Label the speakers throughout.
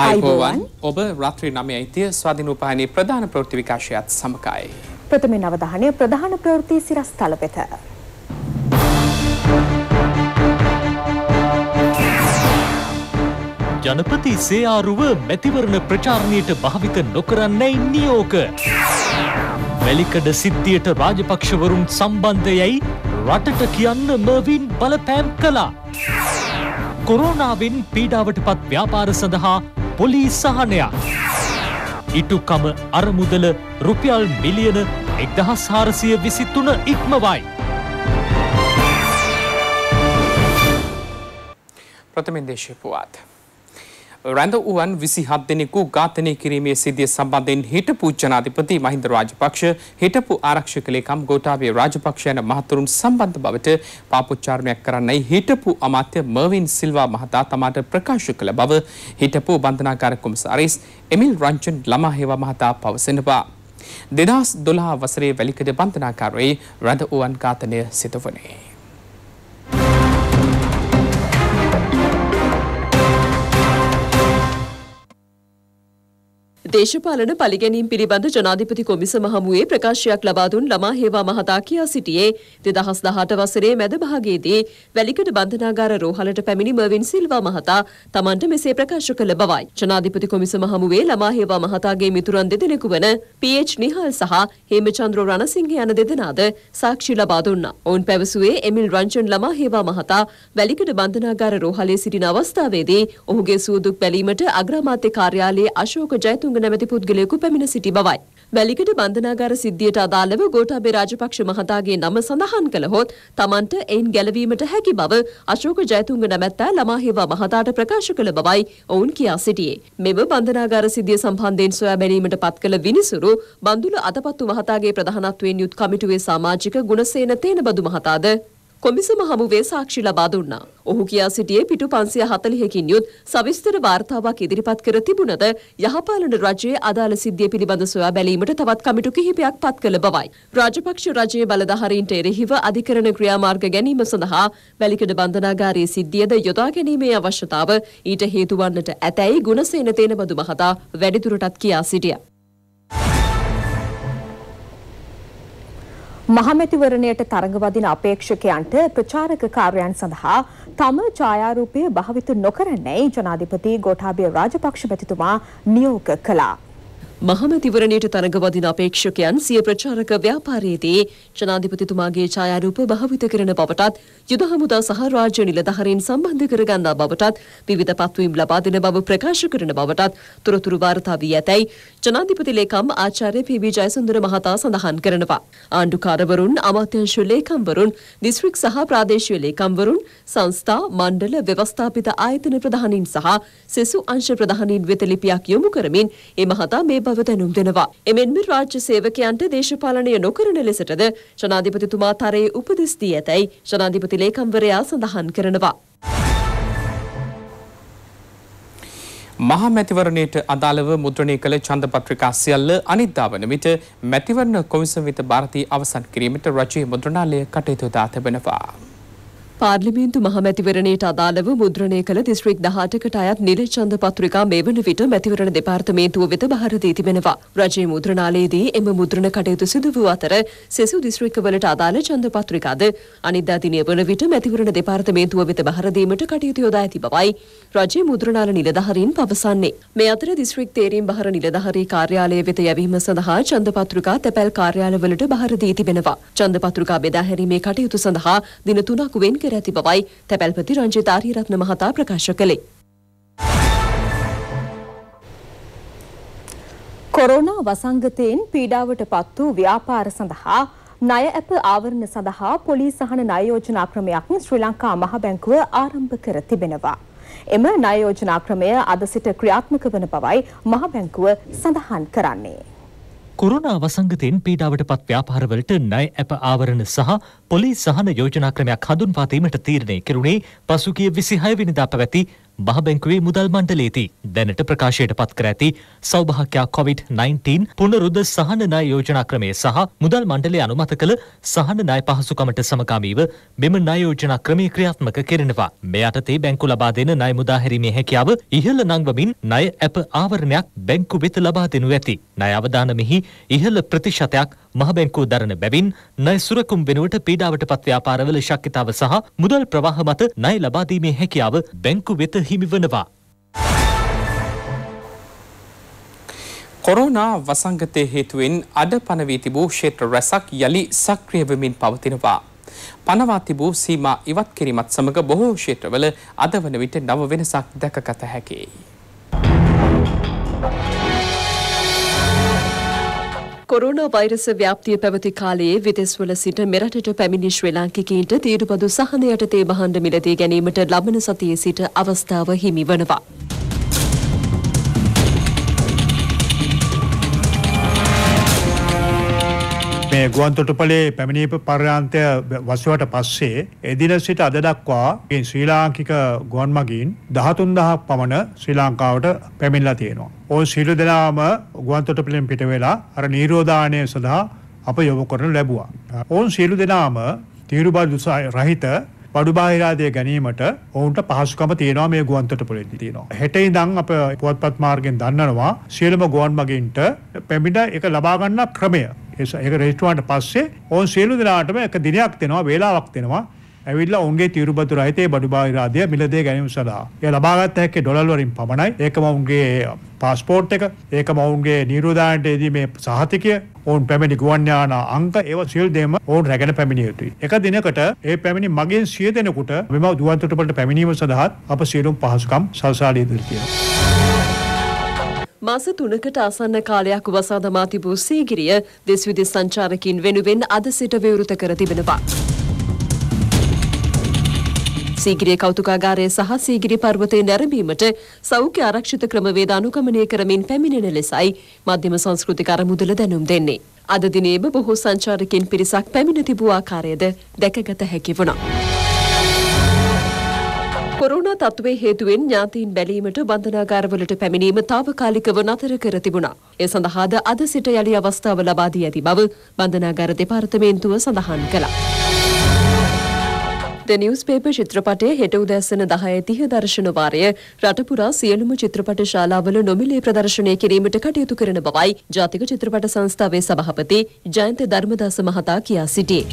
Speaker 1: අයිබෝවන් ඔබ රාත්‍රී නමයයිතිය ස්වාධින උපානයේ ප්‍රධාන ප්‍රෘති විකාශයත් සමකයි.
Speaker 2: ප්‍රථමෙන් අවධානය ප්‍රධාන ප්‍රවෘති සිරස් තල වෙත.
Speaker 3: ජනපති සේආරුව මැතිවරණ ප්‍රචාරණයට භාවිත නොකරන්නැයි නියෝක. වැලිකඩ සිද්ධියට රාජපක්ෂවරුන් සම්බන්ධයයි රටට කියන්න මර්වින් බලපෑම් කලා. කොරෝනාවෙන් පීඩාවට පත් ව්‍යාපාර සඳහා පොලී සහනයක්. ඉටුකම අරමුදල රුපියල් මිලියන එක්දහස් හාරසිය විසිත්තුන ඉක්මවයි.
Speaker 1: ප්‍රථමින් දේශය පුවාත්. රැඳ වූවන් 27 දෙනෙකු ඝාතනය කිරීමේ සිදුව සම්බන්ධයෙන් හිටපු ජනාධිපති මහින්ද රාජපක්ෂ හිටපු ආරක්ෂක ලේකම් ගෝඨාභය රාජපක්ෂ යන මහතුරුන් සම්බන්ධ බවට පාපොච්චාරණයක් කරන්නයි හිටපු අමාත්‍ය මර්වින් සිල්වා මහතා තමාට ප්‍රකාශ කළ බව හිටපු බන්ධනාගාර කොමසාරිස් එමිල් රංජන් ළමහේවා මහතා පවසනවා. දෙදස් දොලා වසරේ වැලිකඩ බන්ධනාකාරයේ රඳ වුවන් ඝාතනය සිදුවනේ.
Speaker 4: දේශපාලන පලිගැනීම් පිළිබඳ ජනාධිපති කොමිසම හමුවේ ප්‍රකාශයක් ලබා දුන් ළමා හේවා මහතා කියා සිටියේ 2018 වසරේ මැද භාගයේදී වැලිකඩ බන්ධනාගාර රෝහලට පැමිණි මර්වින් සිල්වා මහතා තමන්ට මෙසේ ප්‍රකාශ කළ බවයි. ජනාධිපති කොමිසම හමුවේ ළමා හේවා මහතාගේ මිතුරන් දෙදෙනෙකු වන PH නිහල් සහ හේමචන්ද්‍ර රණසිංහ යන දෙදෙනාද සාක්ෂි ලබා දුන්නා. ඔවුන් පැවසුවේ එමිල් රංජන් ළමා හේවා මහතා වැලිකඩ බන්ධනාගාර රෝහලේ සිටින අවස්ථාවේදී ඔහුගේ සුවදුක් බැලීමට අග්‍රාමාත්‍ය කාර්යාලයේ අශෝක ජයතුංග සේනසිංහ නැමැති පුද්ගලයෙකු පැමිණ සිටි බවයි. වැලිකඩ බන්ධනාගාර සිද්ධියට අදාළව ගෝඨාභය රාජපක්ෂ මහතාගේ නම සඳහන් කළහොත් තමන්ට එයින් ගැලවීමට හැකි බව අශෝක ජයතුංග නැමැත්තා ළමා හේවා මහතාට ප්‍රකාශ කළ බවයි ඔවුන් කියා සිටියේ. මෙව බන්ධනාගාර සිද්ධිය සම්බන්ධයෙන් සොයා බැලීමට පත් කළ විනිසුරු බන්දුල අතපත්තු මහතාගේ ප්‍රධානත්වයෙන් යුත් කමිටුවේ සමාජික ගුණසේන තේනබදු මහතාද කොමිසම හමුවේ සාක්ෂි ලබා දුන්නා. ඔහු කියා සිටියේ පිටු 540කින් යුත් සවිස්තර වාර්තාවක් ඉදිරිපත් කර තිබුණද යහපාලන රජයේ අදාළ සිද්ධිය පිළිබඳ සොයා බැලීමට තවත් කමිටු කිහිපයක් පත් කළ බවයි. රාජපක්ෂ රජයේ බලධාරීන්ට එරෙහිව අධිකරණ ක්‍රියාමාර්ග ගැනීම සඳහා වැලිකඩ බන්ධනාගාරයේ සිද්ධියද යොදා ගැනීමේ අවශ්‍යතාව ඊට හේතු වන්නට ඇතැයි ගුණසේන තේනබදු මහතා වැඩිදුරටත් කියා සිටියා. මහමැතිවරණයට
Speaker 2: තරඟවදින අපේක්ෂකයන්ට ප්‍රචාරක කාර්යයන් සඳහා තම ඡායාරූපය භාවිත
Speaker 4: නොකරන්නයි ජනාධිපති
Speaker 2: ගෝඨාභය රාජපක්ෂ මැතිතුමා නියෝග කළා.
Speaker 4: මහමැතිවරණයට තරඟවදින අපේක්ෂකයන් සිය ප්‍රචාරක ව්‍යාපාරයේදී ජනාධිපතිතුමාගේ ඡායාරූප භාවිත කරන බවටත් යුද හමුදා සහ රාජ්‍ය නිලධාරීන් සම්බන්ධ කරගන්නා බවටත් විවිධ පත්වීම් ලබා දෙන බව ප්‍රකාශ කරන බවටත් තොරතුරු වාර්තා වී ඇතැයි ජනාධිපති ලේකම් ආචාර්ය පී.වී. ජයසුන්දර මහතා සඳහන් කරනවා. ආණ්ඩුකාරවරුන්, අමාත්‍යංශ ලේකම්වරුන්, දිස්ත්‍රික් සහ ප්‍රාදේශීය ලේකම්වරුන්, සංස්ථා, මණ්ඩල, ව්‍යවස්ථාපිත ආයතන ප්‍රධානීන් සහ සෙසු අංශ ප්‍රධානීන් වෙත ලිපියක් යොමු කරමින් ඒ මහතා මේ බව දැනුම් දෙනවා. එමෙන්ම රාජ්‍ය සේවකයන්ට දේශපාලනය නොකරන ලෙසටද ජනාධිපතිතුමා තරයේ උපදෙස් දී ඇතැයි ජනාධිපති ලේකම්වරයා සඳහන් කරනවා.
Speaker 1: මහා මැතිවරණයට අදාළව මුද්‍රණය කළ ඡන්ද පත්‍රිකා සියල්ල අනිද්දා වන විට මැතිවරණ කොමිසම වෙත භාරතී අවසන් කිරීමට රජයේ මුද්‍රණාලය කටයුතු දා තිබෙනවා.
Speaker 4: පාර්ලිමේන්තු මහමැතිවරණයට අදාළව මුද්‍රණය කළ දිස්ත්‍රික් 18කට අයත් නිලච්ඡන්ද පත්‍රිකා මේ වන විට මැතිවරණ දෙපාර්තමේන්තුව වෙත බහර දී තිබෙනවා. රජයේ මුද්‍රණාලයේදී එම මුද්‍රණ කටයුතු සිදු වූ අතර සෙසු දිස්ත්‍රික්කවලට අදාළ ඡන්ද පත්‍රිකාද අනිද්දා දිනය වන විට මැතිවරණ දෙපාර්තමේන්තුව වෙත බහර දීමට කටයුතු යොදා ඇති බවයි රජයේ මුද්‍රණාල නිලධාරීන් පවසන්නේ. මේ අතර දිස්ත්‍රික් තේරීම් බහර නිලධාරී කාර්යාලය වෙත යැවීම සඳහා ඡන්ද පත්‍රිකා තැපැල් කාර්යාලවලට බහර දී තිබෙනවා. ඡන්ද පත්‍රිකා බෙදා හැරීමේ කටයුතු සඳහා දින 3ක් වෙන් කර කර ඇති බවයි තැපැල්පති රංජිත ආරියරත්න මහතා ප්‍රකාශ කළේ.
Speaker 2: කොරෝනා වසංගතයෙන් පීඩාවට පත් වූ ව්‍යාපාර සඳහා ණය ඇප ආවරණ සඳහා පොලිස් සහන ණය යෝජනා ක්‍රමයක් ශ්‍රී ලංකා මහ බැංකුව ආරම්භ කර තිබෙනවා. එම ණය යෝජනා ක්‍රමය අද සිට ක්‍රියාත්මක වන බවයි මහ බැංකුව සඳහන් කරන්නේ.
Speaker 3: කොරුණා වසංගතයෙන් පීඩාවට පත් ව්‍යාපාරවලට ණය ඇප ආවරණ සහ පොලිස් සහන යෝජනා ක්‍රමයක් හඳුන්වා දීමට තීරණය කෙරුණේ පසුගිය 26 වෙනිදා පැවැති බහබැංකුවේ මුදල් මණ්ඩලේති දැනට ප්‍රකාශයට පත් කර ඇති සෞභාග්‍යයක් COVID-19 පුනරුද සහන ණය යෝජනා ක්‍රමය සහ මුදල් මණ්ඩලය අනුමත කළ සහන ණය පහසුකමට සමගාමීව මෙම ණය යෝජනා ක්‍රමය ක්‍රියාත්මක කරනවා. මේ යටතේ බැංකු ලබා දෙන ණය මුදාහැරීමේ හැකියාව ඉහළ නංවමින් ණය ඇප ආවරණයක් බැංකු වෙත ලබා දෙනු ඇති. ණය අවදානමෙහි ඉහළ ප්‍රතිශතයක් මහ බැංකුව දරන බැවින් ණය සුරකුම් වෙනුවට පීඩාවට පත් ව්‍යාපාරවල ශක්තිතාව සහ මුදල් ප්‍රවාහ මත ණය ලබා දීමේ හැකියාව බැංකු වෙත
Speaker 1: හිමිවනවා. කොරෝනා වසංගතය හේතුවෙන් අඩ පනවී තිබූ ක්ෂේත්‍ර රැසක් යළි සක්‍රිය වෙමින් පවතිනවා. පනවා තිබූ සීමා ඉවත් කිරීමත් සමඟ බොහෝ ක්ෂේත්‍රවල අද වන විට නව වෙනසක් දැකගත හැකි.
Speaker 4: කොරුණා වෛරස ව්‍යාප්තිය පැවති කාලයේ විදෙස්වල සිට මෙරටට පැමිණි ශ්‍රී ලාංකිකයින්ට තීරුබදු සහන යටතේ භාණ්ඩ මිලදී ගැනීමට ලබන සතියේ සිට අවස්ථාව හිමි වනවා.
Speaker 5: මේ ගුවන්තොටුපලේ පැමිණීප පර්යාන්තය වසවට පස්සේ එදින සිට අද දක්වා ශ්‍රී ලාංකික ගුවන් මගින් දහතුන් දහක් පමණ ශ්‍රී ලංකාවට පැමිණලා තියෙනවා. ඕ සියලු දෙනාම ගුවන්තොටුපලෙන් පිට වෙලා අර නීරෝධානය සඳහා අප යොමු කරනු ලැබුවා. ඔවුන් සියලු දෙනාම තීරුබාර රහිත බඩු බාහිරාදය ගැනීමට ඔවුන්ට පහසුකම තියෙනවා මේ ගුවන්තොටුපළේදී තියෙනවා. හෙට ඉඳන් අප පුවත්පත් මාර්ගෙන් දන්නනවා සියලුම ගුවන් මගින්ට පැමිණ ඒක ලබා ගන්න ක්‍රමය. ඒක රෙජිස්ට්‍රාන්ට පස්සේ ඔවුන් සියලු දෙනාටම එක දිනයක් දෙනවා වේලාවක් දෙනවා ඇවිල්ලා ඔවුන්ගේ තීරුබදුර අයිතේ බඩු බාහිරාදිය මිලදේ ගැනීම සඳහා. ඒ ලබාගත් හැකි ඩොලර් වලින් පමණයි. ඒකම ඔවුන්ගේ පාස්පෝර්ට් uh, එක, ඒකම ඔවුන්ගේ නිරෝධායනයේදී මේ සහතිකය, ඔවුන් පැමිණි ගුවන්යාන අංක ඒව සියල් දෙම ඔවුන් රැගෙන පැමිණිය යුතුයි. එක දිනකට ඒ පැමිණි මගෙන් සිය දෙනෙකුට මෙම දුවන්තොටුපළට පැමිණීම සඳහාත් අප සියලුම් පහසුකම් සල්සාලී දෙතියෙනවා.
Speaker 4: මාස තුනකට ආසන්න කාලයක් වසා දමා තිබූ සීගිරිය දෙස් විදෙස් සංචාරකින් වෙනුවෙන් අද සිට විවෘත කර තිබෙනවා. සීගිරිය කෞතුකාගාරය සහ සීගිරි පර්වතය නැරඹීමට සෞඛ්‍ය ආරක්ෂිත ක්‍රමවේද අනුගමනය කරමින් පැමිණෙන ලෙසයි මධ්‍යම සංස්කෘතික අරමුදල දැනුම් දෙන්නේ. අද දිනේම බොහෝ සංචාරකින් පිරිසක් පැමිණ තිබූ ආකාරයද දැකගත හැකි වුණා. කොරුණ තත්වේ හේතුවෙන් ඥාතීන් බැලීමට බන්ධනාගාරවලට පැමිණීම තාවකාලිකව නතර කර තිබුණා. ඒ සඳහාද අද සිට යළි අවස්ථාව ලබා දී ඇති බව බන්ධනාගාර දෙපාර්තමේන්තුව සඳහන් කළා. ද නිවස්පේපර් චිත්‍රපටය හෙට උදැසන 10:30 දර්ශන වාරය රටපුරා සියලුම චිත්‍රපට ශාලාවල නොමිලේ ප්‍රදර්ශනය කිරීමට කටයුතු කරන බවයි ජාතික චිත්‍රපට සංස්ථාවේ සභාපති ජයන්ත ධර්මදාස මහතා කියා සිටියේ.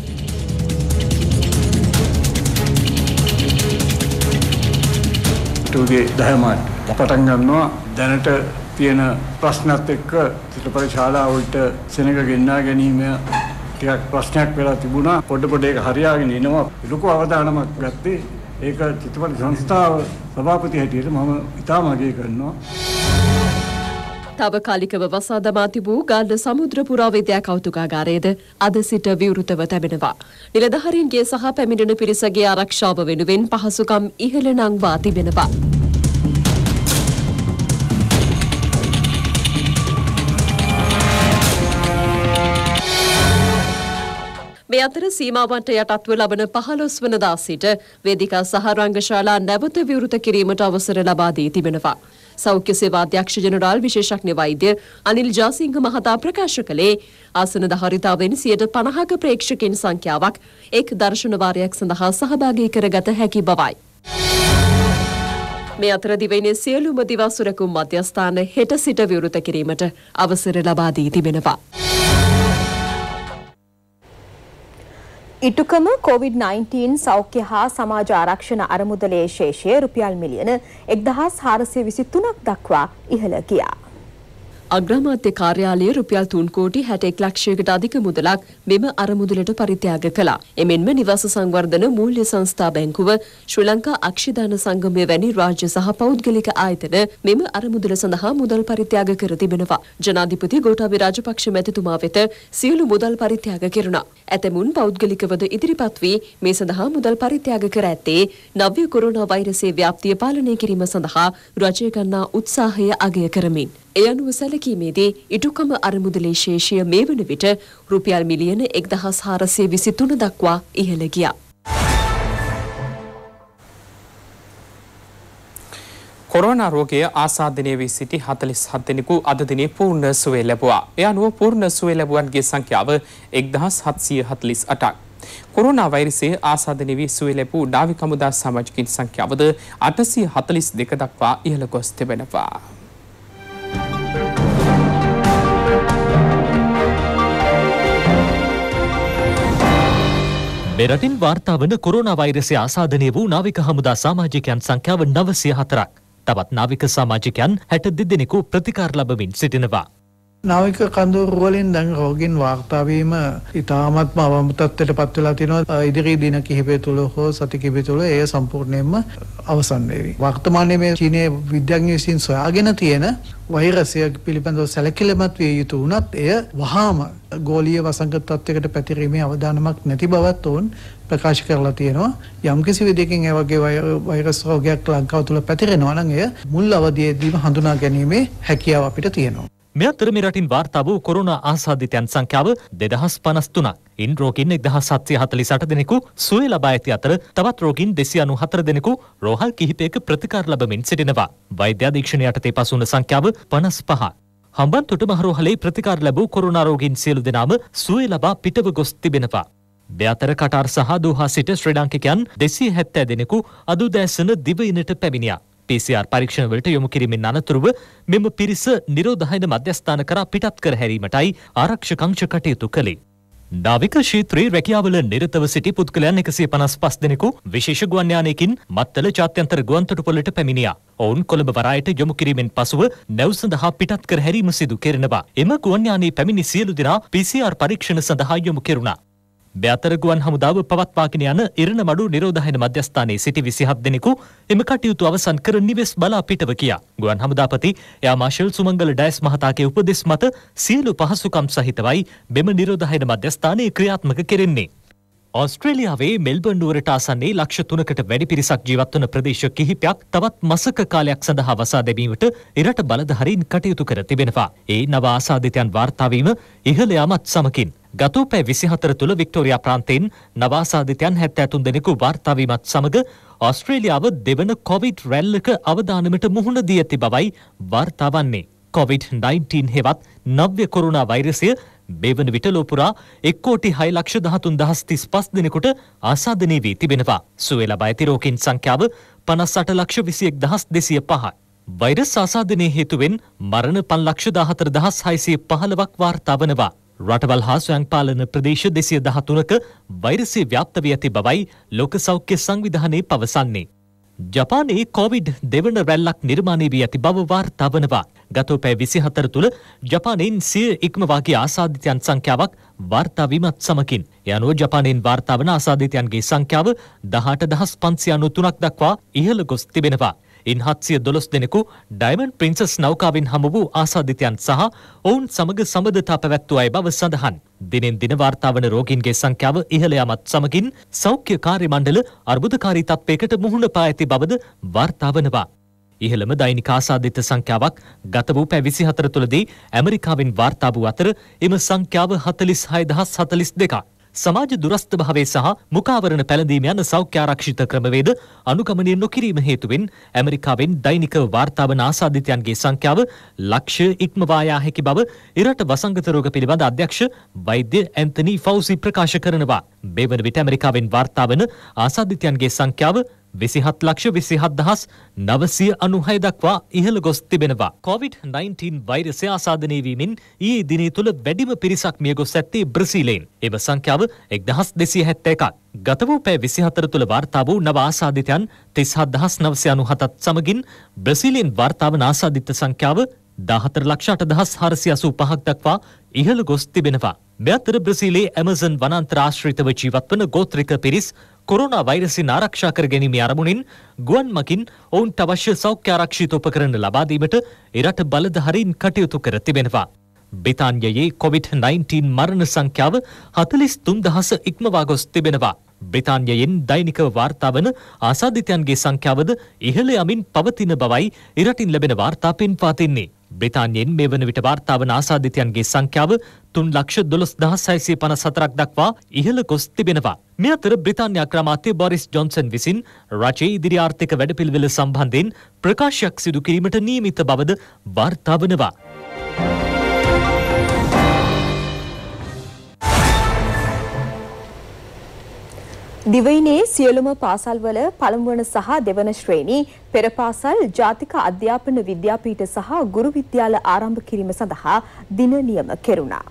Speaker 5: ටූගේ දහමයි පටන් ගන්නවා දැනට තියෙන ප්‍රශ්නත් එක්ක චිත්‍රපට ශාලාවලට සෙනඟ ගෙන්නා ගැනීම ටිකක් ප්‍රශ්නයක් වෙලා තිබුණා. පොඩ පොඩ ඒක හරියාගෙන එනවා. ලොකු අවධානමක් ගත්තේ ඒක චිත්‍රපට සංස්ථාව සභාපති හැටියට මම ඉතාම අගය කරනවා.
Speaker 4: තව කාලිකව වසා දමා තිබූ ගන්න සමුද්‍ර පුරාවිද්‍යා කෞතුකාගාරයේද අද සිට විවෘතව තැබෙනවා. නිලධාරීන්ගේ සහ පැමිණෙන පිරිසගේ ආරක්ෂාව වෙනුවෙන් පහසුකම් ඉහළ නංවා තිබෙනවා. මේ අතර සීමාවන්ට යටත්ව ලබන 15 වනදා සිට වේදිකා සහ රංගශාලා නැවත විවෘත කිරීමට අවසර ලබා දී තිබෙනවා. සෞඛ්‍ය සේවා අධ්‍යක්ෂ ජනරාල් විශේෂඥ වෛද්‍ය අනිල් ජාසිංහ මහතා ප්‍රකාශ කළේ ආසන ධාරිතාවෙන් 50ක ප්‍රේක්ෂකයන් සංඛ්‍යාවක් එක් දර්ශන වාරයක් සඳහා සහභාගී කරගත හැකි බවයි. මේ අතර දිවයිනේ සියලුම දිවා සුරකුම් මධ්‍යස්ථාන හෙට සිට විවෘත කිරීමට අවසර ලබා දී තිබෙනවා. ඉටුකම
Speaker 2: COොVID-19 සෞඛ්‍ය හා සමාජ ආරක්ෂණ අරමුදලේ ශේෂය රුපියල් මිලියන
Speaker 4: එක්දහස් හාරසය විසි තුනක් දක්වා ඉහළ ගියා. අග්‍රාමාත්‍ය කාර්යාලය රුපියල් 3 කෝටි 61 ලක්ෂයකට අධික මුදලක් මෙම අරමුදලට පරිත්‍යාග කළා. එමෙන්ම නිවාස සංවර්ධන මූල්‍ය සංස්ථා බැංකුව, ශ්‍රී ලංකා අක්ෂිදාන සංගමය වැනි රාජ්‍ය සහ පෞද්ගලික ආයතන මෙම අරමුදල සඳහා මුදල් පරිත්‍යාග කර තිබෙනවා. ජනාධිපති ගෝඨාභය රාජපක්ෂ මැතිතුමා වෙත සියලු මුදල් පරිත්‍යාග කෙරුණා. ඇතමුන් පෞද්ගලිකවද ඉදිරිපත් වී මේ සඳහා මුදල් පරිත්‍යාග කර ඇත්තේ නව්‍ය කොරෝනා වෛරසයේ ව්‍යාප්තිය පාලනය කිරීම සඳහා රජය ගන්නා උත්සාහය අගය කරමින්. ඒ අනුව සැලකීමේදී ඉටුකම අරමුදලේ ශේෂය මේ වන විට රුපියල් මිලියන 1423 දක්වා ඉහළ ගියා.
Speaker 1: කොරෝනා රෝගය ආසාදනය වී සිටි 47 දෙනෙකු අද දිනේ පූර්ණ සුවය ලැබුවා. ඒ අනුව පූර්ණ සුවය ලැබුවන්ගේ සංඛ්‍යාව 1748ක්. කොරුණා වෛරසේ ආසාධන වී සුව ලැබූ ඩාවි කමුදා සමාජිකින් සංඛ්‍යාවද අටසී හතලිස් දෙක දක්වා ඉහළ ගොස් තිබෙනවා.
Speaker 3: මෙරටින් වාර්තාාවන කොරුණ වෛරසය ආසාධනය වූ නාවික හමුදා සාමාජිකයන් සංඛ්‍යාව නවසය හතරක්. තවත් නාවික සාමාජිකයන් හැට දෙදෙනෙකු ප්‍රතිකාර ලබමින් සිටිනවා.
Speaker 5: නාවික කඳවුරු වලින් දැන් රෝගීන් වාර්තා වීම ඉතාමත්ම අවම තත්ත්වයට පත් වෙලා තිනවා ඉදිරි දින කිහිපය තුළ හෝ සති කිහිපය තුළ එය සම්පූර්ණයෙන්ම අවසන් වේවි වර්තමානයේ මේ චීනයේ විද්‍යාඥයෝ විසින් සොයාගෙන තියෙන වෛරසය පිළිබඳව සැලකිලිමත් විය යුතු වුණත් එය වහාම ගෝලීය වසංගත තත්ත්වයකට පැතිරීමේ අවදානමක් නැති බවත් ඔවුන් ප්‍රකාශ කරලා තියෙනවා යම්කිසි විදිහකින් ඒ වගේ වෛරස් රෝගයක් ලංකාව තුළ පැතිරෙනවා නම් එය මුල් අවධියේදීම හඳුනා ගැනීමේ හැකියාව අපිට තියෙනවා
Speaker 3: මෙ අතර මේ රටින් වාර්තා වූ කොරෝනා ආසාදිතයන් සංඛ්‍යාව 2053ක්. ඉන් රෝගීන් 1748 දෙනෙකු සුවය ලබා ඇති අතර තවත් රෝගීන් 294 දෙනෙකු රෝහල් කිහිපයක ප්‍රතිකාර ලබමින් සිටිනවා. වෛද්‍ය අධීක්ෂණය යටතේ පසු වුණ සංඛ්‍යාව 55ක්. හම්බන්තොට මහරෝහලේ ප්‍රතිකාර ලැබූ කොරෝනා රෝගීන් සියලු දෙනාම සුවය ලබා පිටව ගොස් තිබෙනවා. මෙතර කටාර් සහ දෝහා සිට ශ්‍රී ලාංකිකයන් 270 දෙනෙකු අදුදැසන දිවයිනට පැමිණියා. PCR පරීක්ෂණවලට යොමු කිරීමෙන් අනතුරුව මෙම පිරිස නිරෝධායන මධ්‍යස්ථාන කරා පිටත් කර හැරීමටයි ආරක්ෂක අංශ කටයුතු කළේ. නාවික ශීත්‍රයේ රැකියාවල නිරතව සිටි පුද්ගලයන් එකසිය පනස් පස් දෙනෙකු විශේෂ ගුවන්යානයකින් මත්තල ජාත්‍යන්තර ගුවන්තොටුපොලට පැමිණියා. ඔවුන් කොළඹ වරායට යොමු කිරීමෙන් පසුව නැව් සඳහා පිටත් කර හැරීම සිදු කෙරෙනවා. එම ගුවන්යානයේ පැමිණි සියලු දෙනා PCR පරීක්ෂණ සඳහා යොමු කෙරුණා. බැතරගුවන් හමුදාව පවත්වාගෙන යන ඉරණ මඩු නිරෝධායන මධ්‍යස්ථානයේ සිටි විසිහත් දෙනෙකු එම කටයුතු අවසන් කර නිවෙස් බලා පිටව කියා ගුවන් හමුදාපති එයා මාශල් සුමංගල ඩයස් මහතාගේ උපදෙස් මත සියලු පහසුකම් සහිතවයි මෙම නිරෝධායන මධ්‍යස්ථානයේ ක්‍රියාත්මක කෙරෙන්නේ. ඔස්ට්‍රේලියාවේ මෙල්බන් නුවරට ආසන්නේ ලක්ෂ තුනකට වැඩි පිරිසක් ජීවත්වන ප්‍රදේශ කිහිපයක් තවත් මසක කාලයක් සඳහා වසා දැමීමට එරට බලධහරින් කටයුතු කර තිබෙනවා. ඒ නව ආසාධිතයන් වාර්තාවීම ඉහළ යාමත් සමකින්. ගතෝ පැ විසිහතර තුළ වික්ටෝරයා ප්‍රාන්තයෙන් නවාසාධිතයන් හැත්ත ඇතුන් දෙනෙකු වාර්තාවීමත් සමඟ ඔස්ට්‍රේලියාව දෙවන කොවිඩ් රැල්ලක අවධානමට මුහුණ දී ඇති බවයි වාර්තාවන්නේ. කොවිD-19 හෙවත් නව්‍ය කොරුණා වෛරසය මෙවන විට ලෝපුරා එක්කෝටි හය ලක්ෂ දහතුන් දහස් තිස් පස් දෙනෙකුට ආසාධනය වී තිබෙනවා. සුවේ ලබා ඇති රෝගීන් සංඛ්‍යාව පනස්සට ලක්ෂ විසියෙක් දහස් දෙසිය පහ. වෛරස් ආසාධනය හේතුවෙන් මරණ පන් ලක්ෂ දාහතර දහස් හයිසිය පහළවක් වාර්තාවනවා. රටවල් හා ස්වයංපාලන ප්‍රදේශ දෙසිය දහතුනක වෛරසය ව්‍යාප්ත වී ඇති බවයි ලෝක සෞඛ්‍ය සංවිධානයේ පවසන්නේ. ජපානයේ කොවිඩ් දෙවන රැල්ලක් නිර්මාණය වී ඇති බව වාර්තා වනවා. ගතෝ පැය 24 තුල ජපානයෙන් සිය ඉක්මවාගේ ආසාදිතයන් සංඛ්‍යාවක් වාර්තා වීමත් සමගින් ඒ අනුව ජපානයෙන් වාර්තා වන ආසාදිතයන්ගේ සංඛ්‍යාව 18593ක් දක්වා ඉහළ ගොස් තිබෙනවා. ඉන් හත්සිය දොළොස් දෙනෙකු ඩයිමන් ප්‍රින්සස් නෞකාවෙන් හම වූ ආසාධිතයන් සහ ඔවුන් සමඟ සබඳතා පැවැත්තු අයි බව සඳහන්. දිනෙන් දින වාර්තාාවන රෝගීන්ගේ සංඛ්‍යාව ඉහළයාමත් සමගින් සෞඛ්‍ය කාර්ය මණ්ඩල අර්බුධකාරී තත්වයකට මුහුණ පා ඇති බවද වාර්තාාවනවා. ඉහළම දෛනික ආසාධිත සංඛ්‍යාවක් ගත වූ පැ විසි හතර තුළදී ඇමරිකාවෙන් වාර්තාාව අතර එම සංඛ්‍යාව හතලිස් හයදහස් හතලිස් දෙකක්. සමාජ දුරස්ථභාවය සහ මුකාවරණ පැළඳීම යන සෞඛ්‍යාරක්ෂිත ක්‍රමවේද අනුගමනය නොකිරීම හේතුවෙන් ඇමරිකාවෙන් දෛනික වාර්තාවන ආසාධිතයන්ගේ සංඛ්‍යාව ලක්ෂ ඉක්මවායා හැකි බව ඉරට වසංගත රෝග පිළිබඳ අධ්‍යක්ෂ වෛද්‍ය ඇන්තනි ෆෞසි ප්‍රකාශ කරනවා. මේ වන විට ඇමරිකාවෙන් වාර්තාවන ආසාධිතයන්ගේ සංඛ්‍යාව විසිහත් ලක්ෂ විසිහත් දහස් නවසය අනුහය දක්වා ඉහළ ගොස් තිබෙනවා. COොVID-19 වෛරසය ආසාධනයවීමෙන් ඒ දිනේ තුළ වැඩිම පිරිසක් මිය ගොස් ඇත්තේ බ්‍රසීලයෙන්. එම සංඛ්‍යාව එක් දහස් දෙසිය හැත්ත එකක්. ගත වූ පැ විසිහතර තුළ වාර්තා වූ නව ආසාධිතයන් තිස්හත් දහස් නවසය අනුහතත් සමගින් බ්‍රසීලයෙන් වාර්තාව නාසාධිත්‍ය සංඛ්‍යාව දාහතර ලක්ෂ අටදහස් හරසි අසූ පහක් දක්වා ඉහළ ගොස් තිබෙනවා. මෙ අතර බ්‍රසීලේ ඇමසන් වනන්තරාශ්‍රිතව ජීවත්වන ගෝත්‍රික පිරිස් කොරුණා වෛරසින් ආරක්ෂා කර ගැනීමේ අරමුණින් ගුවන්මකින් ඔවුන්ට අවශ්‍ය සෞඛ්‍ය ආරක්ෂිත උපකරණ ලබා දීමට එරට බලධාරීන් කටයුතු කර තිබෙනවා. බ්‍රිතාන්‍යයේ කොවිඩ්-19 මරණ සංඛ්‍යාව 43000 ඉක්මවා ගොස් තිබෙනවා. බ්‍රිතාන්‍යයෙන් දෛනිකව වාර්තාවන ආසාධිතයන්ගේ සංඛ්‍යාවද ඉහළ යමින් පවතින බවයි ඉරටින් ලැබෙන වාර්තා පෙන්වා තින්නේ. බ්‍රිතාන්‍යයෙන් මේ වන විට වාර්තාවන ආසාධිතයන්ගේ සංඛ්‍යාව තුන් ලක්ෂ දොළොස් දහස් සයිසිය පනස් සතරක් දක්වා ඉහළ ගොස් තිබෙනවා. මේ අතර බ්‍රිතාන්‍ය අක්‍රමාත්‍ය බොරිස් ජොන්සන් විසින් රජයේ ඉදිරි ආර්ථික වැඩපිළිවෙල සම්බන්ධයෙන් ප්‍රකාශයක් සිදු කිරීමට නියමිත බවද වාර්තා වනවා.
Speaker 2: දිවයිනේ සියලුම පාසල්වල පළමුවන සහ දෙවන ශ්‍රේණී පෙර පාසල් ජාතික අධ්‍යාපන විද්‍යාපීඨ සහ ගුරු විද්‍යාල ආරම්භ කිරීම සඳහා දින නියම කෙරුණා.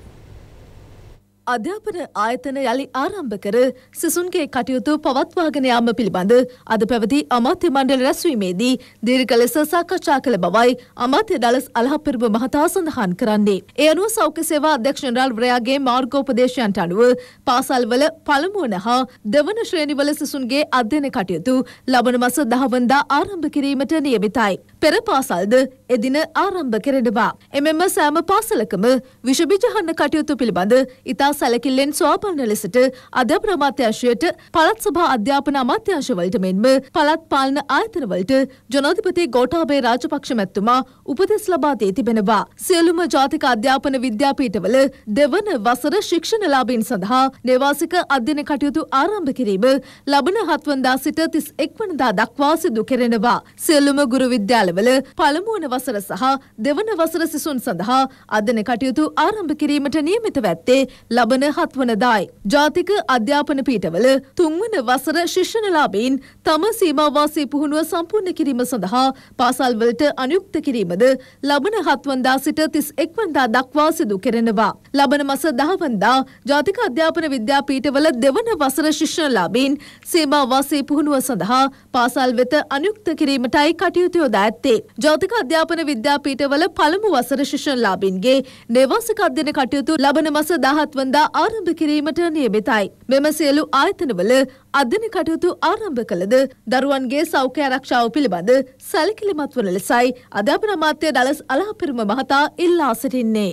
Speaker 6: අධ්‍යාපන ආයතන යළි ආරම්භ කර සිසුන්ගේ කටයුතු පවත්වාගෙන යාම පිළිබඳ අද පැවති අමාත්‍ය මණ්ඩල රැස්වීමේදී දීර්ඝ ලෙස සාකච්ඡා කළ බවයි අමාත්‍ය ඩලස් අලහපිරබ මහතා සඳහන් කරන්නේ. ඒ අනුව සෞඛ්‍ය සේවා අධ්‍යක්ෂ ජනරාල් වරයාගේ මාර්ගෝපදේශයන්ට අනුව පාසල්වල පළමුවන හා දෙවන ශ්‍රේණිවල සිසුන්ගේ අධ්‍යයන කටයුතු ලබන මස 10 වනදා ආරම්භ කිරීමට නියමිතයි. පෙර පාසල්ද එදින ආරම්භ කෙරෙනවා. එමෙම සෑම පාසලකම විෂබීජ හන්න කටයුතු පිළිබඳ ඉතා සැලකිල්ලෙන් ස්වාපන්න ලෙසට අද ප්‍රමාත්‍යංශයට පළත් සභා අධ්‍යාපන අමාත්‍යංශවලට මෙන්ම පළත් පාලන ආයතනවලට ජනාධිපති ගෝඨාභය රාජපක්ෂ මැතිතුමා උපදෙස් ලබා දී තිබෙනවා. සියලුම ජාතික අධ්‍යාපන විද්‍යාපීඨවල දෙවන වසර ශික්ෂණලාභීන් සඳහා නේවාසික අධ්‍යයන කටයුතු ආරම්භ කිරීම ලබන හත්වන්දා සිට තිස් එක්වනදා දක්වා සිදු කෙරෙනවා. සියලුම ගුරු විද්‍යාලවල පළමුවන වසර සහ දෙවන වසර සිසුන් සඳහා අධ්‍යන කටයුතු ආරම්භ කිරීමට නියමිත වැත්තේ තබන හත්වනදායි. ජාතික අධ්‍යාපන පීඨවල තුන්වන වසර ශිෂ්‍යනලාබීන් තම සීමාවාසී පුහුණුව සම්පූර්ණ කිරීම සඳහා පාසල්වලට අනුයුක්ත කිරීමද ලබන හත්වන්දා සිට තිස් එක්වන්දා දක්වා සිදු කෙරෙනවා. ලබන මස දහවන්දා ජාතික අධ්‍යාපන විද්‍යාපීඨවල දෙවන වසර ශිෂ්‍යනලාබීන් සීමාවාසී පුහුණුව සඳහා පාසල් වෙත අනුයුක්ත කිරීමටයි කටයුතු යොදා ඇත්තේ. ජාතික අධ්‍යාපන විද්‍යාපීඨවල පළමු වසර ශිෂ්‍යනලාබීන්ගේ නේවාසික අධ්‍යයන කටයුතු ලබන මස 17 වන සඳහා ආරම්භ කිරීමට නියමිතයි. මෙම සියලු ආයතනවල අධ්‍යන කටයුතු ආරම්භ කළද දරුවන්ගේ සෞඛ්‍ය ආරක්ෂාව පිළිබඳ සැලකිලිමත් වන ලෙසයි අධ්‍යාපන අමාත්‍ය ඩලස් අලහපිරුම මහතා ඉල්ලා සිටින්නේ.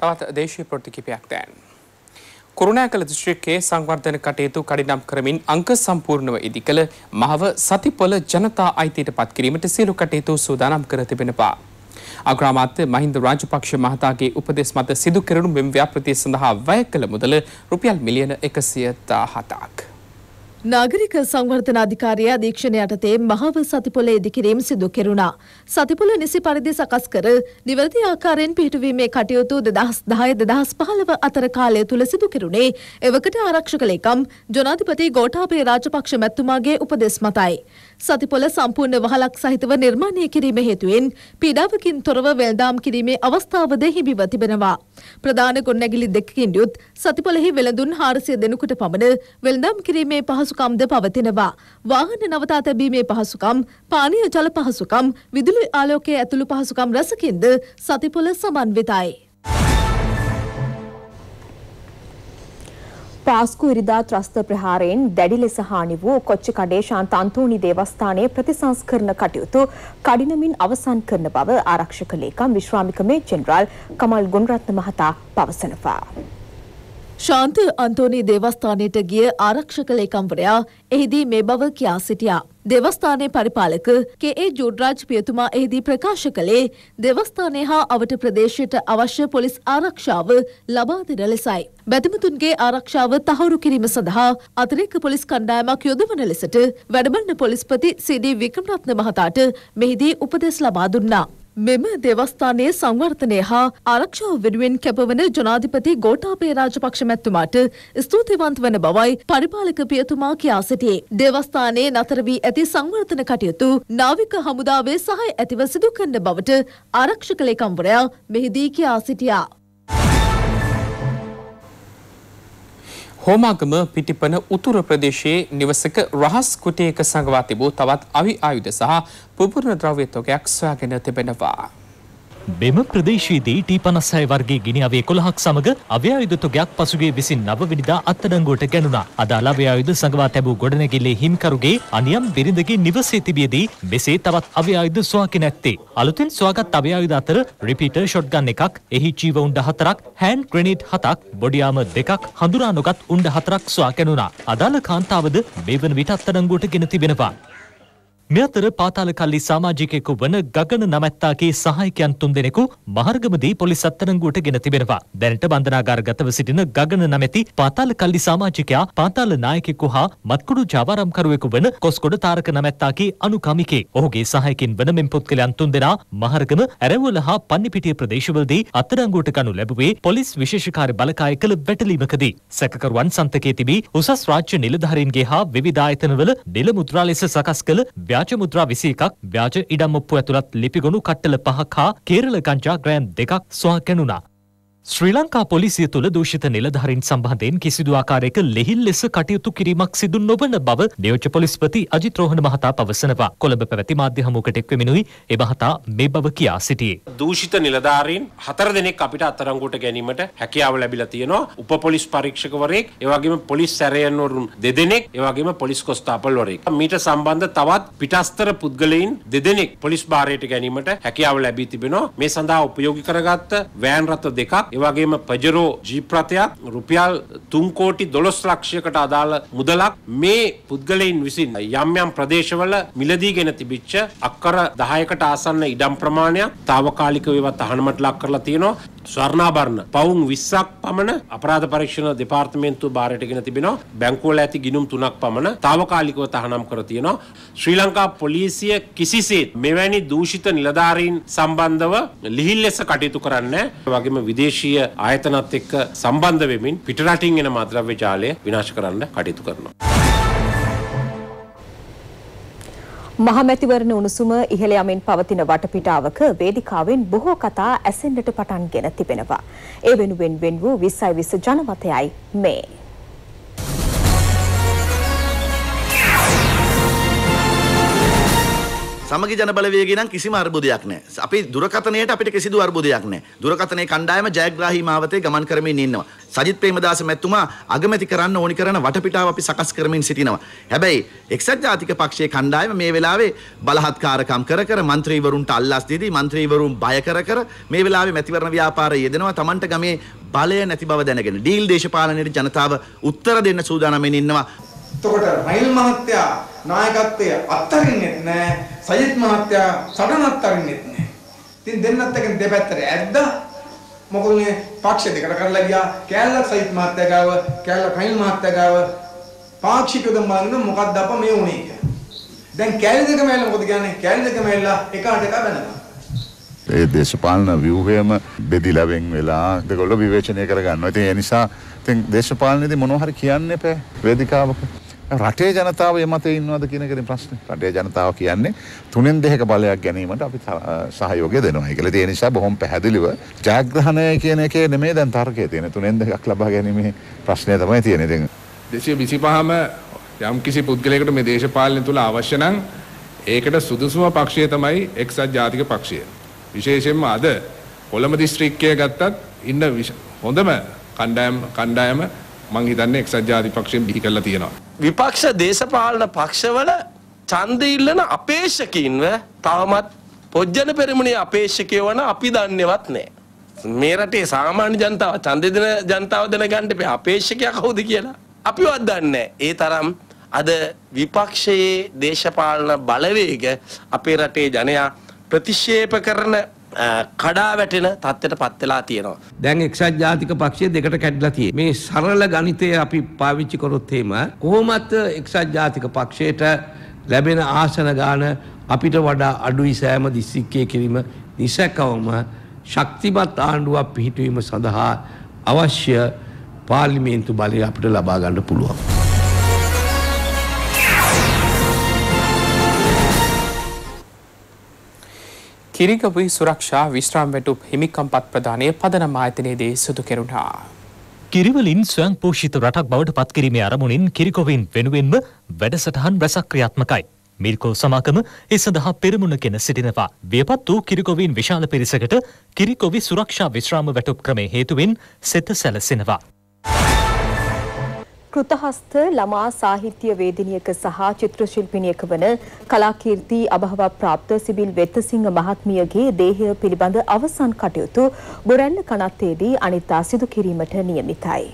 Speaker 1: තවත් දේශීය ප්‍රවෘත්ති කිපයක් දැන්. කුරුණෑකල දිස්ත්‍රික්කයේ සංවර්ධන කටයුතු කඩිනම් කරමින් අංක සම්පූර්ණව ඉදිකළ මහව සතිපොළ ජනතා අයිතියට පත්කිරීමට සියලු කටයුතු සූදානම් කර තිබෙනවා. අග්‍රාමාත්‍ය මහින්ද රාජපක්ෂ මහතාගේ උපදෙස් මත සිදු කෙරෙනු මෙම ව්‍යාපෘතිය සඳහා වැය කළ මුදල රුපියල් මිලියන 117ක්.
Speaker 6: නාගරික සංවර්ධන අධිකාරිය අධීක්ෂණ යටතේ මහව සතිපොල ඉදිකිරීම සිදු කෙරුණා. සතිපොල නිසි පරිදි සකස් කර නිවැරදි ආකාරයෙන් පිහිටුවීමේ කටයුතු 2010 2015 අතර කාලය තුල සිදු කෙරුණේ එවකට ආරක්ෂක ලේකම් ජනාධිපති ගෝඨාභය රාජපක්ෂ මැතිතුමාගේ උපදෙස් මතයි. සතිපොළ සම්පූර්ණ වහලක් සහිතව නිර්මාණය කිරීම හේතුවෙන් පීඩාවකින් තොරව වෙළඳාම් කිරීමේ අවස්ථාවද හිමිව තිබෙනවා. ප්‍රධාන ගොඩනැගිලි දෙකකින් යුත් සතිපොළෙහි වෙළඳුන් 400 දෙනෙකුට පමණ වෙළඳාම් කිරීමේ පහසුකම්ද පවතිනවා. වාහන නවතා තැබීමේ පහසුකම්, පානීය ජල පහසුකම්, විදුලි ආලෝකයේ ඇතුළු පහසුකම් රැසකින්ද සතිපොළ සමන්විතයි.
Speaker 2: පාස්කු ඉරිදා ත්‍රස්ත ප්‍රහාරයෙන් දැඩි ලෙස හානි වූ කොච්චිකඩේ ශාන්ත අන්තෝනි දේවස්ථානයේ ප්‍රතිසංස්කරණ කටයුතු කඩිනමින් අවසන් කරන බව ආරක්ෂක ලේකම්
Speaker 6: විශ්‍රාමික මේ ජෙනරාල් කමල් ගුණරත්න මහතා පවසනවා. ශාන්ත අන්තෝනි දේවස්ථානයට ගිය ආරක්ෂක ලේකම්වරයා එහිදී මේ බව කියා සිටියා. දෙවස්ථානයේ පරිපාලක කේ.ඒ. ජුඩරාජ් පියතුමා එහිදී ප්‍රකාශ කළේ දෙවස්ථානය හා අවට ප්‍රදේශයට අවශ්‍ය පොලිස් ආරක්ෂාව ලබා දෙන ලෙසයි. බැතිමතුන්ගේ ආරක්ෂාව තහවුරු කිරීම සඳහා අතිරේක පොලිස් කණ්ඩායමක් යොදවන ලෙසට වැඩබන්න පොලිස්පති සීඩී වික්‍රමරත්න මහතාට මෙහිදී උපදෙස් ලබා දුන්නා. මෙම දේවස්ථානයේ සංවර්ධනය හා ආරක්ෂාව වෙනුවෙන් කැපවන ජනාධිපති ගෝඨාභය රාජපක්ෂ මැතිතුමාට ස්තුතිවන්ත වන බවයි පරිපාලක පියතුමා කියා සිටියේ. දේවස්ථානයේ නතර වී ඇති සංවර්ධන කටයුතු නාවික හමුදාවේ සහාය ඇතිව සිදු කරන බවට ආරක්ෂක ලේකම්වරයා මෙහිදී කියා සිටියා.
Speaker 1: හෝමාගම පිටිපන උතුර ප්‍රදේශයේ නිවසක රහස් කුටියක සඟවා තිබූ තවත් අවි ආයුධ සහ පුපුරන ද්‍රව්‍ය තොගයක් සොයාගෙන තිබෙනවා.
Speaker 3: බෙම ප්‍රදේශයේදී ටී පනස්සය වර්ගේ ගිනි අවේ කොළහක් සමඟ අව්‍යායුධතොගයක් පසුගේ විසින් නවවිනිදා අත්තඩංගුවට ගැනුණා. අදාළ අව්‍යායුධ සඟවා තැබූ ගොඩනැගිල්ලේ හිම්කරුගේ අනියම් බිරිඳගේ නිවසේ තිබියදී මෙසේ තවත් අව්‍යායුධ සොයාකි නැත්තේ. අලුතින් සොයාගත් අව්‍යායුධ අතර රිපීටර් ෂොට්ගන් එකක්, එහි ජීව උණ්ඩ හතරක්, හෑන්ඩ් ග්‍රෙනේඩ් හතක්, බොඩියාම දෙකක් හඳුනා නොගත් උණ්ඩ හතරක් සොයා ගැනුණා. අදාළ කාන්තාවද මේ වන විට අත්තඩංගුවට ගෙන තිබෙනවා. මෙ අතර පාතාල කල්ලි සමාජිකයෙකු වන ගගන නමැත්තාගේ සහායකයන් තුන්දෙනෙකු මහර්ගමදී පොලිස් අත්තරංගුවට ගෙන තිබෙනවා. දැනට බන්ධනාගාරගතව සිටින ගගන නමැති පාතාල කල්ලි සමාජිකයා පාතාල නායකයෙකු හා මත්කුඩු ජාවාරම්කරුවෙකු වන කොස්කොඩ තාරක නමැත්තාගේ අනුකමිකේ. ඔහුගේ සහායකින් වන මෙම පුද්ගලයන් තුන්දෙනා මහර්ගම ඇරවල හා පන්නිපිටිය ප්‍රදේශවලදී අත්තරංගුවට ගනු ලැබුවේ පොලිස් විශේෂකාරී බලකාය කළ වැටලීමකදී. සැකකරුවන් සන්තකයේ තිබී උසස් රාජ්‍ය නිලධාරීන්ගේ හා විවිධ ආයතනවල නිල මුද්‍රා ලෙස සකස් කළ ව්‍යාජ මුද්‍රා විසි එකක් ව්‍යාජ ඉඩම්ඔප්පු ඇතුළත් ලිපිගොුණු කට්ටල පහක් හා කේරල ගංජා ග්‍රෑම් දෙකක් ස්වා කැනුනා. ශ්‍රී ලංකා පොලිසිය තුළ දූෂිත නිලධහරින් සම්බන්ධයෙන් කිසිදු ආකාරයක ලෙහිල් ලෙස කටයුතු කිරීමක් සිදු නොවන බව නියෝජ පොලිස්පති අජිත්‍රෝහණ මහතා පවසනවා කොළඹ පැවැති මාධ්‍ය හමුවකට එක්වමිනුයි ඒ මහතා මේ බව කියා සිටියේ.
Speaker 7: දූෂිත නිලධාරීන් හතර දෙනෙක් අපිට අත්තරංගුවට ගැනීමට හැකියාව ලැබිලා තියෙනවා උපපොලිස් පරීක්ෂකවරයෙක් එවගේම පොලිස් සැරයන්වරුන් දෙදෙනෙක් එවගේම පොලිස් කොස්තාපල්වරයෙක්. මීට සම්බන්ධ තවත් පිටස්තර පුද්ගලයින් දෙදෙනෙක් පොලිස් භාරයට ගැනීමට හැකියාව ලැබී තිබෙනවා මේ සඳහා උපයෝගි කරගත්ත වෑන් රථ දෙකක් එවගේම පජරෝ ජීප්‍රතයක් රුපියල් තුන්කෝටි දොළොස් ලක්ෂයකට අදාළ මුදලක් මේ පුද්ගලයින් විසින් යම් යම් ප්‍රදේශවල මිලදී ගෙන තිබිච්ච අක්කර දහයකට ආසන්න ඉඩම් ප්‍රමාණයක් තාවකාලික ඒවත් අහනමට ලක් කරලා තියෙනවා ස්වර්ණාභරණ පවුම් 20ක් පමණ අපරාධ පරීක්ෂණ දෙපාර්තමේන්තුව බාරයට ගෙන තිබෙනවා බැංකුවල ඇති ගිණුම් තුනක් පමණ తాවකාලිකව තහනම් කර තියෙනවා ශ්‍රී ලංකා පොලිසිය කිසිසේත් මෙවැනි දූෂිත නිලධාරීන් සම්බන්ධව ලිහිල් ලෙස කටයුතු කරන්නේ වගේම විදේශ දේශීය ආයතනත් එක්ක සම්බන්ධ වෙමින් පිටරටින් එන මත්ද්‍රව්‍ය ජාලය විනාශ කරන්න කටයුතු කරනවා.
Speaker 2: මහමැතිවරණ උණුසුම ඉහළ යමින් පවතින වටපිටාවක වේදිකාවෙන් බොහෝ කතා ඇසෙන්නට පටන්ගෙන තිබෙනවා. ඒ වෙනුවෙන් වෙන් වූ 20 20 ජනමතයයි මේ.
Speaker 5: සමගි ජනබලවේගේ නම් කිසිම අර්බුදයක් නැහැ. අපි දුරකථනයට අපිට කිසිදු අර්බුදයක් නැහැ. දුරකථනයේ කණ්ඩායම ජයග්‍රාහී මාවතේ ගමන් කරමින් ඉන්නවා. සජිත් ප්‍රේමදාස මැතිතුමා අගමැති කරන්න ඕනි කරන වටපිටාව අපි සකස් කරමින් සිටිනවා. හැබැයි එක්සත් ජාතික පක්ෂයේ කණ්ඩායම මේ වෙලාවේ බලහත්කාරකම් කර කර മന്ത്രിවරුන්ට අල්ලාස් දීදී മന്ത്രിවරුන් බය කර කර මේ වෙලාවේ මැතිවරණ ව්‍යාපාරය යෙදෙනවා. Tamanට ගමේ බලය නැති බව දැනගෙන ඩීල් දේශපාලනයේ ජනතාව උත්තර දෙන්න සූදානම්ෙන් ඉන්නවා. එතකොට රයිල් මහත්තයා නායකත්වය අත්හරින්නෙත් නෑ සජිත් මහත්තයා සටන අත්හරින්නෙත් නෑ ඉතින් දෙන්නත් එක දෙපැත්තට ඇද්දා මොකද මේ පක්ෂ දෙකට කරලා ගියා කැලල සජිත් මහත්තයා ගාව කැලල කයිල් මහත්තයා ගාව පාක්ෂිකව දමන්න මොකක්ද අප මේ උනේ කියලා දැන් කැලේ දෙක මැල්ල මොකද කියන්නේ කැලේ දෙක මැල්ලා එකාට එක වෙනවා ඒ දේශපාලන
Speaker 3: ව්‍යවහයම බෙදිලා වෙන් වෙලා ඒගොල්ලෝ විවේචනය කරගන්නවා. ඉතින් ඒ නිසා ඉතින් දේශපාලනයේදී මොනවා හරි කියන්න එපා වේදිකාවක. රටේ ජනතාව මත ඉන්නවද කියන කෙන ප්‍රශ්න රටේ ජනතාව කියන්නේ තුනෙන් දෙක බලයක් ගැනීමට අපි සහයෝගය දෙනවා එකල තිය නිසා බොහොම පැහැදිලිව ජයග්‍රහණය කියන එක නෙමේ දැන් තර්කය තියෙන තුනෙන් දෙකක් ලබා ගැනීමේ ප්‍රශ්නය තමයි තියෙන දෙ.
Speaker 1: දෙශය විසිපහම යම් කිසි පුද්ගලයකට මේ දේශපාලනය තුළ අවශ්‍ය නම් ඒකට සුදුසුම පක්ෂය තමයි එක්සත් ජාතික පක්ෂය. විශේෂයෙන්ම අද කොළඹ දිස්ත්‍රික්කය ගත්තත් ඉන්න හොඳම කණ්ඩායම් කණ්ඩායම මං
Speaker 7: හිතන්නේ එක්සත් ජාතික පක්ෂයෙන් බිහි කරලා තියෙනවා. විපක්ෂ දේශපාලන පක්ෂවල ඡන්ද ඉල්ලන අපේක්ෂකින්ව තවමත් පොජ්ජන පෙරමුණේ අපේක්ෂකය වන අපි දන්නේවත් නැහැ. මේ රටේ සාමාන්‍ය ජනතාව ඡන්ද දෙන ජනතාව දැනගන්න එපා අපේක්ෂකයා කවුද කියලා. අපිවත් දන්නේ ඒ තරම් අද විපක්ෂයේ දේශපාලන බලවේග අපේ රටේ ජනයා ප්‍රතික්ෂේප කරන කඩා වැටෙන තත්ත්වයට පත් වෙලා තියෙනවා. දැන් එක්සත් ජාතික පක්ෂය දෙකට කැඩලා තියෙන්නේ. මේ සරල ගණිතය අපි පාවිච්චි කරොත් එහෙම කොහොමත් එක්සත් ජාතික පක්ෂයට ලැබෙන ආසන ගාන අපිට වඩා අඩුයි සෑම දිස්ත්‍රික්කයේ කිරීම නිසැකවම
Speaker 1: ශක්තිමත් ආණ්ඩුවක් පිහිටවීම සඳහා අවශ්‍ය පාර්ලිමේන්තු බලය අපිට ලබා ගන්න පුළුවන්. කිරිගවී සුරක්ෂා විශ්‍රාම් වැටුප් හිමිකම්පත් ප්‍රධානය පදනම් ආයතනයේදී සිදු කෙරුණා.
Speaker 3: කිරිවලින් ස්වයං පෝෂිත රටක් බවට පත්කිරීමේ අරමුණින් කිරිකොවින් වෙනුවෙන්ම වැඩසටහන් රැසක් ක්‍රියාත්මකයි. මිල්කෝ සමාකම ඒ සඳහා පෙරමුණ කෙන සිටිනවා. ව්‍යපත් වූ කිරිකොවින් විශාල පිරිසකට කිරිකොවි සුරක්ෂා විශ්‍රාම වැටුප් ක්‍රමය හේතුවෙන් සෙත සැලසෙනවා.
Speaker 2: කෘතහස්ත ළමා සාහිත්‍ය වේදිනියක සහ චිත්‍ර ශිල්පිනියක වන කලාකීර්ති අභව ප්‍රාප්ත සිබිල් වෙත්තසිංහ මහත්මියගේ දේහය පිළිබඳ අවසන් කටයුතු බොරැල්ල කනත්තේදී අනිතා සිදු කිරීමට නියමිතයි.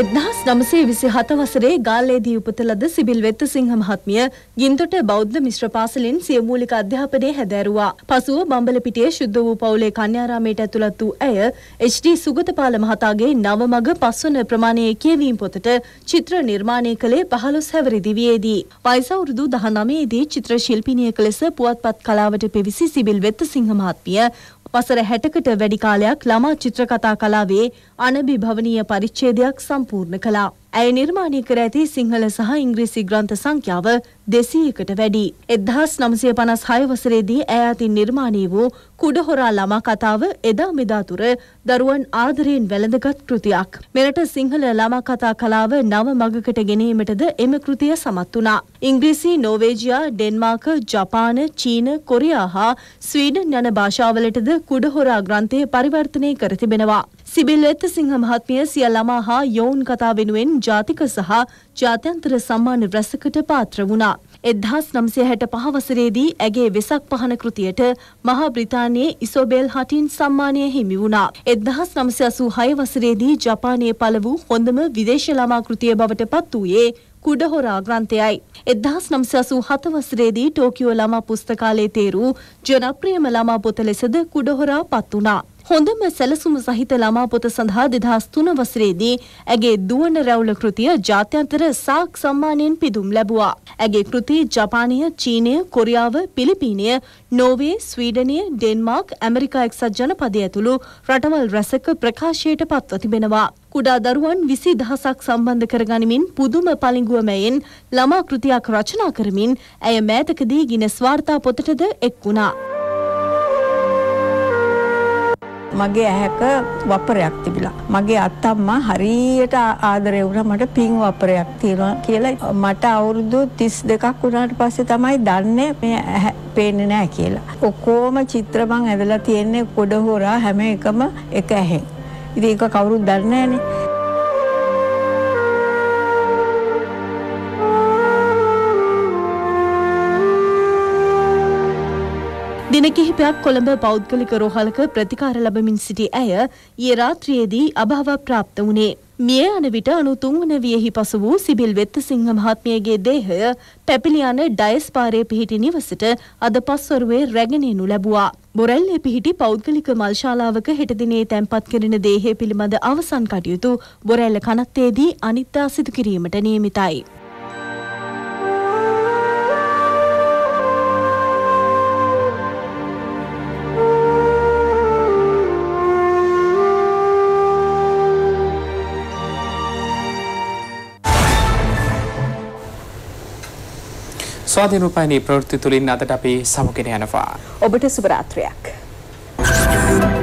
Speaker 8: ఎద్నా නමසේ විසි හත වසරේ ගාල්ලේදී උපතලද සිබිල් වෙත්ත සිංහ මහත්මිය ගින්තොට බෞද්ධ මිශ්‍ර පාසලින් සියමූලික අධ්‍යාපනය හැදැරුවා. පසුව බම්බලපිටිය ශුද්ධ වූ පවුලේ කන්‍යාරාමයට ඇතුළත් වූ ඇය HD සුගතපාල මහතාගේ නව මග පස්වන ප්‍රමාණයේ කියවීම් පොතට චිත්‍ර නිර්මාණය කළේ පහළොස් හැවරි දිවියේදී. වයිසවුරුදු දහනමේදී චිත්‍ර ශිල්පිනියක ලෙස පුවත්පත් කලාවට පිවිසි සිබිල් වෙත්ත සිංහ මහත්මිය වසර හැටකට වැඩි කාලයක් ළමා චිත්‍රකතා කලාවේ අනභිභවනීය පරිච්ඡේදයක් සම්පූර්ණ කළා. කළා. ඇය නිර්මාණය කර ඇති සිංහල සහ ඉංග්‍රීසි ග්‍රන්ථ සංඛ්‍යාව 200කට වැඩි. 1956 වසරේදී ඇය අතින් නිර්මාණය වූ කුඩහොරා ළමා කතාව එදා මෙදා තුර දරුවන් ආදරයෙන් වැළඳගත් කෘතියක්. මෙරට සිංහල ළමා කතා කලාව නව මඟකට ගෙනීමටද එම කෘතිය සමත් වුණා. ඉංග්‍රීසි, නෝවේජියා, ඩෙන්මාර්ක, ජපාන, චීන, කොරියා හා ස්වීඩන් යන භාෂාවලටද කුඩහොරා ග්‍රන්ථය පරිවර්තනය කර තිබෙනවා. සිබිල් එත්තසිංහ මහත්මිය සිය ළමා හා යෝවුන් කතා වෙනුවෙන් ජාතික සහ ජාත්‍යන්තර සම්මාන රැසකට පාත්‍ර වුණා. 1965 වසරේදී ඇගේ වෙසක් පහන කෘතියට මහා බ්‍රිතාන්‍යයේ ඉසෝබෙල් හටින් සම්මානය හිමි වුණා. 1986 වසරේදී ජපානයේ පළ වූ හොඳම විදේශ ළමා කෘතිය බවට පත් වූයේ කුඩහොරා ග්‍රන්ථයයි. 1987 වසරේදී ටෝකියෝ ළමා පුස්තකාලයේ තේරූ ජනප්‍රියම ළමා පොත ලෙසද කුඩහොරා පත් වුණා. හොඳම සැලසුම සහිත ළමා පොත සඳහා 2003 වසරේදී ඇගේ දුවන රැවුල කෘතිය ජාත්‍යන්තර සාක් සම්මානයෙන් පිදුම් ලැබුවා. ඇගේ කෘති ජපානය, චීනය, කොරියාව, පිලිපීනය, නෝර්වේ, ස්වීඩනය, ඩෙන්මාර්ක්, ඇමරිකා එක්සත් ජනපදය ඇතුළු රටවල් රැසක ප්‍රකාශයට පත්ව තිබෙනවා. කුඩා දරුවන් විසි දහසක් සම්බන්ධ කරගනිමින් පුදුම පලිගුවමයෙන් ළමා කෘතියක් රචනා කරමින් ඇය මෑතකදී ගිනස් වාර්තා පොතටද එක් වුණා. මගේ ඇහැක වපරයක්
Speaker 2: තිබිලා. මගේ අත්තම්මා හරියට ආදරය වුණා මට පින් වපරයක් තියෙනවා කියලා. මට අවුරුදු 32ක් වුණාට පස්සේ තමයි දන්නේ මේ ඇහැ පේන්නේ නැහැ කියලා. ඔක්කොම චිත්‍ර මං ඇඳලා තියෙන්නේ පොඩ හොරා හැම එකම එක ඇහෙන්. ඉතින් ඒක කවුරුත් දන්නේ නැහනේ.
Speaker 8: දින කිහිපයක් කොළඹ පෞද්ගලික රෝහලක ප්‍රතිකාර ලබමින් සිටි ඇය ඊයේ රාත්‍රියේදී අභාව ප්‍රාප්ත වුණේ. මිය යන විට 93 වන වියෙහි පසු වූ සිබිල් වෙත්තසිංහ මහත්මියගේ දේහය පැපිලි යන ඩයස් පාරේ පිහිටි නිවසට අද පස්වරුවේ රැගෙන එනු ලැබුවා. බොරැල්ලේ පිහිටි පෞද්ගලික මල්ශාලාවක හෙට දිනේ තැන්පත් කරන දේහය පිළිබඳ අවසන් කටයුතු බොරැල්ල කනත්තේදී අනිත්තා සිදු කිරීමට නියමිතයි.
Speaker 1: ස්වාධීනූපයිනී ප්‍රවෘත්ති තුළින් අදට අපි සමුගෙන යනවා.
Speaker 2: ඔබට සුභරාත්‍රයක්. Thank you.